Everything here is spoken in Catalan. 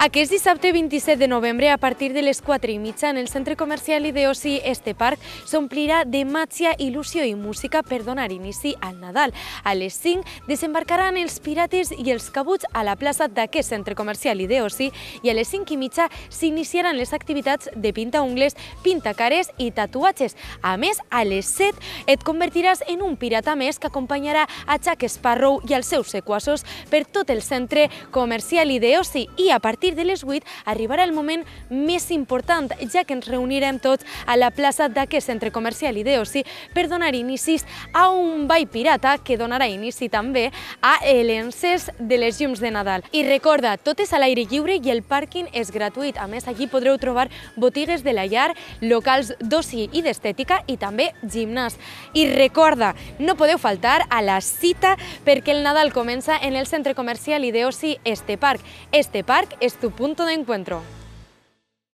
Aquest dissabte 27 de novembre, a partir de les 4 i mitja, en el centre comercial Ideosi Este Parc s'omplirà de màgia, il·lusió i música per donar inici al Nadal. A les 5 desembarcaran els pirates i els cabuts a la plaça d'aquest centre comercial Ideosi i a les 5 i mitja s'iniciaran les activitats de pinta ungles, pinta cares i tatuatges. A més, a les 7 et convertiràs en un pirata més que acompanyarà a Jack Sparrow i els seus sequassos per tot el centre comercial Ideosi i a partir partir de les 8 arribarà el moment més important, ja que ens reunirem tots a la plaça d'aquest centre comercial Ideosi per donar inicis a un ball pirata que donarà inici també a l'encès de les llums de Nadal. I recorda, tot és a l'aire lliure i el pàrquing és gratuït. A més, allí podreu trobar botigues de la llar, locals d'oci i d'estètica i també gimnàs. I recorda, no podeu faltar a la cita perquè el Nadal comença en el centre comercial Ideosi Este Parc. Este Parc és tu punto de encuentro.